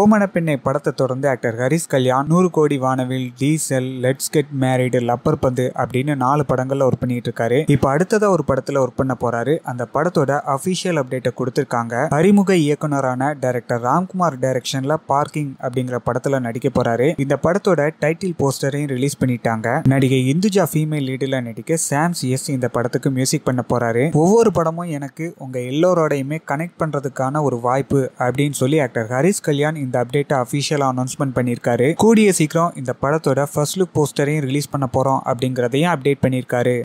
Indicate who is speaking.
Speaker 1: ஓமன பெண்ணை படத்தை தொடர்ந்து ஆக்டர் ஹரிஸ் கல்யாண் நூறு கோடி வானவில் diesel let's get married Lubber Pandhu அப்படின்னு நாலு படங்கள்ல ஒர்க் பண்ணிட்டு இருக்காரு இப்போ அடுத்ததா ஒரு படத்துல ஒர்க் பண்ண போறாரு அந்த படத்தோட அபிஷியல் அப்டேட்டை கொடுத்திருக்காங்க அறிமுக இயக்குனரான டைரக்டர் ராம்குமார் டைரக்ஷன்ல பார்க்கிங் அப்படிங்கிற படத்துல நடிக்க போறாரு இந்த படத்தோட டைட்டில் போஸ்டரையும் ரிலீஸ் பண்ணிட்டாங்க நடிகை இந்துஜா ஃபீமேல் லீடில் நடிக்க சாம்ஸ் எஸ் இந்த படத்துக்கு மியூசிக் பண்ண போறாரு ஒவ்வொரு படமும் எனக்கு உங்க எல்லோரோடையுமே கனெக்ட் பண்றதுக்கான ஒரு வாய்ப்பு அப்படின்னு சொல்லி ஆக்டர் ஹரிஸ் கல்யாண் இந்த அப்டேட்டை அஃபிஷியலாக அனௌன்ஸ்மெண்ட் பண்ணியிருக்காரு கூடிய சீக்கிரம் இந்த படத்தோட ஃபர்ஸ்ட் லுக் போஸ்டரையும் ரிலீஸ் பண்ண போகிறோம் அப்படிங்கிறதையும் அப்டேட் பண்ணியிருக்காரு